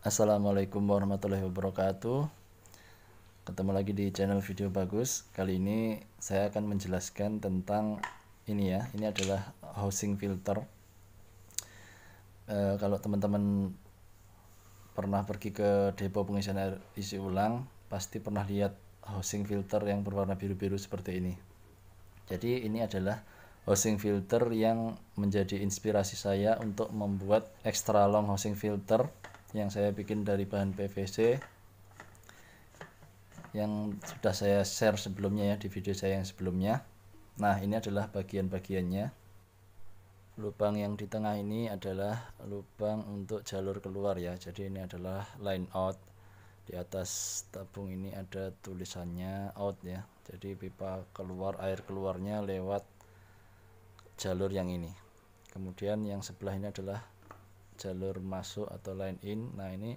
Assalamualaikum warahmatullahi wabarakatuh Ketemu lagi di channel video bagus Kali ini saya akan menjelaskan tentang ini ya Ini adalah housing filter e, Kalau teman-teman pernah pergi ke depo pengisian air isi ulang Pasti pernah lihat housing filter yang berwarna biru-biru seperti ini Jadi ini adalah housing filter yang menjadi inspirasi saya untuk membuat extra long housing filter yang saya bikin dari bahan PVC yang sudah saya share sebelumnya ya di video saya yang sebelumnya nah ini adalah bagian-bagiannya lubang yang di tengah ini adalah lubang untuk jalur keluar ya jadi ini adalah line out di atas tabung ini ada tulisannya out ya jadi pipa keluar air keluarnya lewat jalur yang ini kemudian yang sebelah ini adalah jalur masuk atau line in nah ini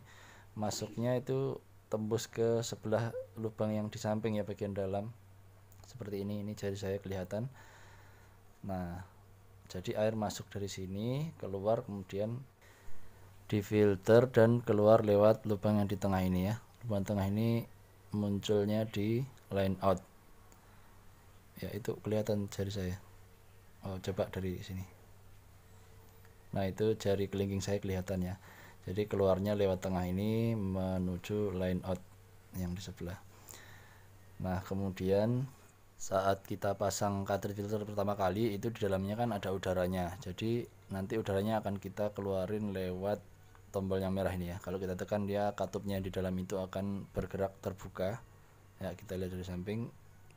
masuknya itu tembus ke sebelah lubang yang di samping ya bagian dalam seperti ini ini jari saya kelihatan nah jadi air masuk dari sini keluar kemudian di filter dan keluar lewat lubang yang di tengah ini ya lubang tengah ini munculnya di line out ya itu kelihatan jari saya oh, coba dari sini Nah itu jari kelingking saya kelihatan ya. Jadi keluarnya lewat tengah ini menuju line out yang di sebelah. Nah kemudian saat kita pasang cutter filter pertama kali itu di dalamnya kan ada udaranya. Jadi nanti udaranya akan kita keluarin lewat tombol yang merah ini ya. Kalau kita tekan dia katupnya di dalam itu akan bergerak terbuka. Ya kita lihat dari samping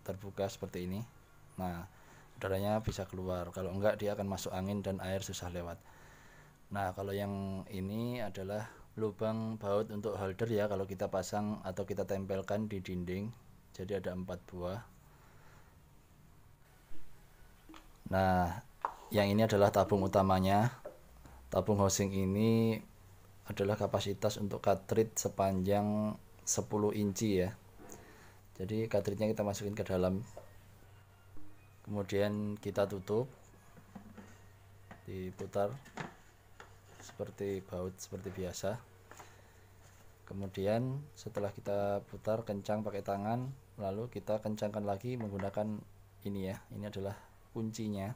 terbuka seperti ini. Nah udaranya bisa keluar. Kalau enggak dia akan masuk angin dan air susah lewat. Nah, kalau yang ini adalah lubang baut untuk holder ya kalau kita pasang atau kita tempelkan di dinding. Jadi ada empat buah. Nah, yang ini adalah tabung utamanya. Tabung housing ini adalah kapasitas untuk cartridge sepanjang 10 inci ya. Jadi cartridge kita masukin ke dalam. Kemudian kita tutup. Diputar seperti baut seperti biasa kemudian setelah kita putar kencang pakai tangan lalu kita kencangkan lagi menggunakan ini ya ini adalah kuncinya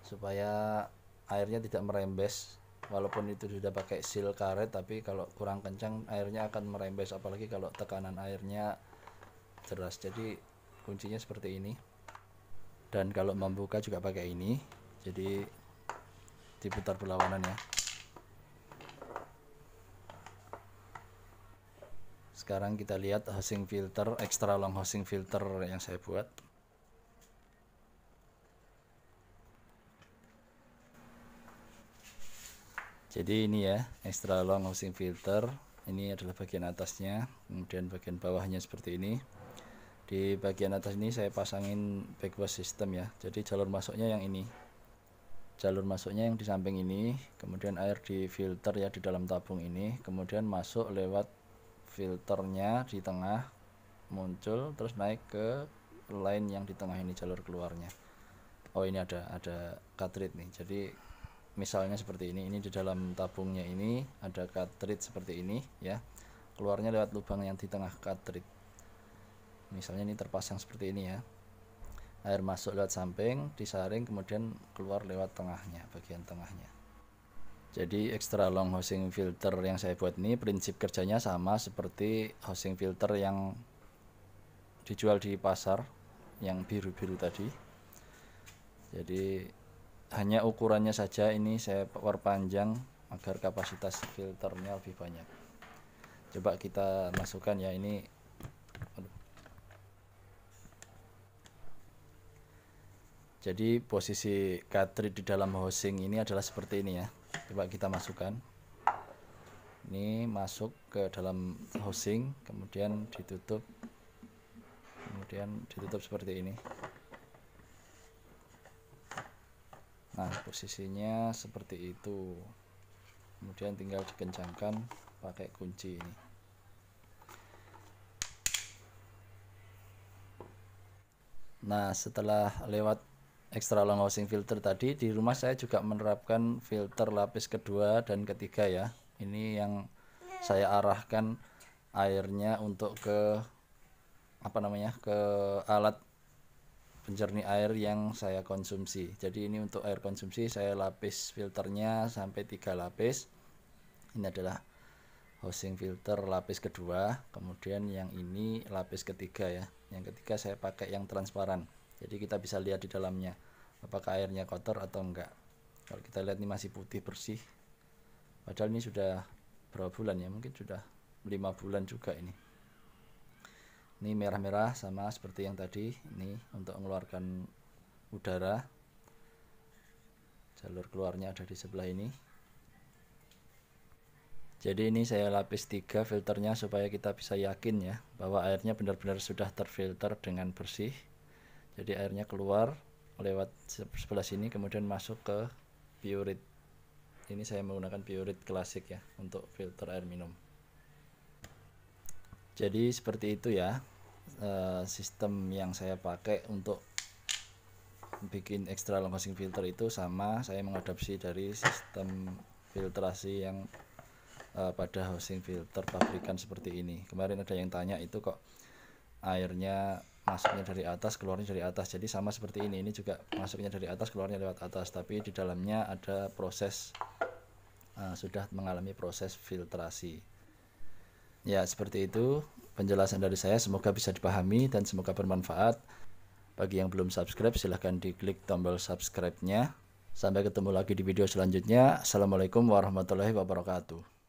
supaya airnya tidak merembes walaupun itu sudah pakai seal karet tapi kalau kurang kencang airnya akan merembes apalagi kalau tekanan airnya deras jadi kuncinya seperti ini dan kalau membuka juga pakai ini jadi diputar perlawanan ya sekarang kita lihat housing filter extra long housing filter yang saya buat jadi ini ya extra long housing filter ini adalah bagian atasnya kemudian bagian bawahnya seperti ini di bagian atas ini saya pasangin backwash system ya jadi jalur masuknya yang ini jalur masuknya yang di samping ini kemudian air di filter ya di dalam tabung ini kemudian masuk lewat filternya di tengah muncul terus naik ke line yang di tengah ini jalur keluarnya oh ini ada ada cartridge nih jadi misalnya seperti ini ini di dalam tabungnya ini ada cartridge seperti ini ya keluarnya lewat lubang yang di tengah cartridge misalnya ini terpasang seperti ini ya air masuk lewat samping disaring kemudian keluar lewat tengahnya bagian tengahnya jadi extra long housing filter yang saya buat ini prinsip kerjanya sama seperti housing filter yang dijual di pasar yang biru-biru tadi jadi hanya ukurannya saja ini saya perpanjang agar kapasitas filternya lebih banyak coba kita masukkan ya ini Jadi posisi cartridge di dalam housing ini adalah seperti ini ya. Coba kita masukkan. Ini masuk ke dalam housing, kemudian ditutup. Kemudian ditutup seperti ini. Nah, posisinya seperti itu. Kemudian tinggal dikencangkan pakai kunci ini. Nah, setelah lewat extra long housing filter tadi di rumah saya juga menerapkan filter lapis kedua dan ketiga ya ini yang saya arahkan airnya untuk ke apa namanya ke alat penjernih air yang saya konsumsi jadi ini untuk air konsumsi saya lapis filternya sampai tiga lapis ini adalah housing filter lapis kedua kemudian yang ini lapis ketiga ya yang ketiga saya pakai yang transparan jadi kita bisa lihat di dalamnya apakah airnya kotor atau enggak. Kalau kita lihat ini masih putih bersih. Padahal ini sudah berapa bulan ya? Mungkin sudah lima bulan juga ini. Ini merah-merah sama seperti yang tadi. Ini untuk mengeluarkan udara. Jalur keluarnya ada di sebelah ini. Jadi ini saya lapis tiga filternya supaya kita bisa yakin ya bahwa airnya benar-benar sudah terfilter dengan bersih jadi airnya keluar lewat sebelah sini kemudian masuk ke Purit ini saya menggunakan Purit klasik ya untuk filter air minum jadi seperti itu ya eh, sistem yang saya pakai untuk bikin extra long housing filter itu sama saya mengadopsi dari sistem filtrasi yang eh, pada housing filter pabrikan seperti ini kemarin ada yang tanya itu kok airnya masuknya dari atas keluarnya dari atas jadi sama seperti ini ini juga masuknya dari atas keluarnya lewat atas tapi di dalamnya ada proses uh, sudah mengalami proses filtrasi ya seperti itu penjelasan dari saya semoga bisa dipahami dan semoga bermanfaat bagi yang belum subscribe silahkan diklik tombol subscribe-nya sampai ketemu lagi di video selanjutnya assalamualaikum warahmatullahi wabarakatuh